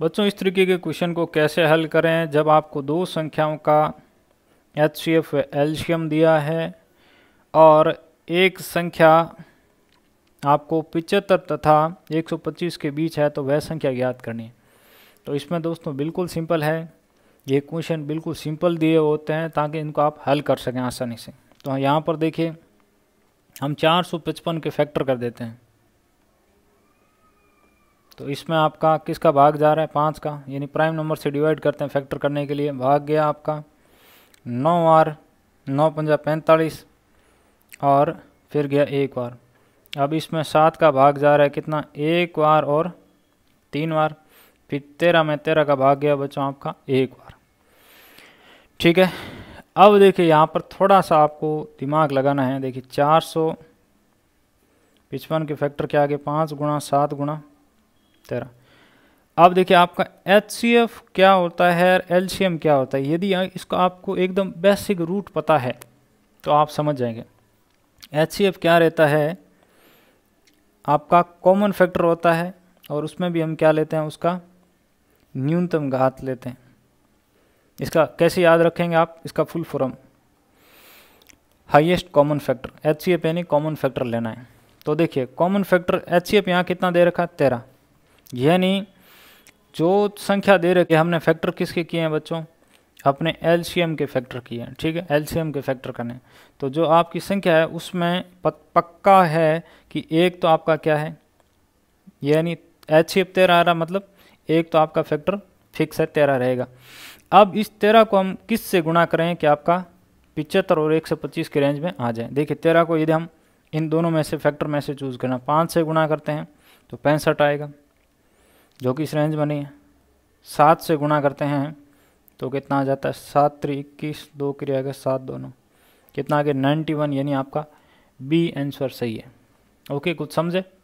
बच्चों इस तरीके के क्वेश्चन को कैसे हल करें जब आपको दो संख्याओं का एच सी एफ एल्शियम दिया है और एक संख्या आपको पिचहत्तर तथा 125 के बीच है तो वह संख्या ज्ञात करनी है तो इसमें दोस्तों बिल्कुल सिंपल है ये क्वेश्चन बिल्कुल सिंपल दिए होते हैं ताकि इनको आप हल कर सकें आसानी से तो यहाँ पर देखिए हम 455 के फैक्टर कर देते हैं तो इसमें आपका किसका भाग जा रहा है पाँच का यानी प्राइम नंबर से डिवाइड करते हैं फैक्टर करने के लिए भाग गया आपका नौ बार नौ पंजा पैंतालीस और फिर गया एक बार अब इसमें सात का भाग जा रहा है कितना एक बार और तीन बार फिर तेरह में तेरह का भाग गया बच्चों आपका एक बार ठीक है अब देखिए यहाँ पर थोड़ा सा आपको दिमाग लगाना है देखिए चार सौ पिचपन के फैक्टर के आगे पाँच गुणा सात गुणा तेरह अब देखिए आपका एच सी एफ क्या होता है एल सी एम क्या होता है यदि इसका आपको एकदम बेसिक रूट पता है तो आप समझ जाएंगे एच सी एफ क्या रहता है आपका कॉमन फैक्टर होता है और उसमें भी हम क्या लेते हैं उसका न्यूनतम घात लेते हैं इसका कैसे याद रखेंगे आप इसका full form highest common factor H C F यानी कॉमन फैक्टर लेना है तो देखिए common factor H C F यहाँ कितना दे रखा है तेरह यानी जो संख्या दे रखी है हमने फैक्टर किसके किए हैं बच्चों अपने एल के फैक्टर किए हैं ठीक है एल के फैक्टर करने तो जो आपकी संख्या है उसमें पक्का है कि एक तो आपका क्या है यानी एच सी तेरह आ रहा मतलब एक तो आपका फैक्टर फिक्स है तेरह रहेगा अब इस तेरह को हम किस से गुणा करें कि आपका पिचहत्तर और एक सौ पच्चीस के रेंज में आ जाए देखिए तेरह को यदि हम इन दोनों में से फैक्टर में से चूज़ करना पाँच से गुणा करते हैं तो पैंसठ आएगा जो कि इस रेंज में नहीं है सात से गुणा करते हैं तो कितना आ जाता है सात त्री इक्कीस दो क्रिया के सात दोनों कितना आ गया नाइन्टी वन यानी आपका बी आंसर सही है ओके कुछ समझे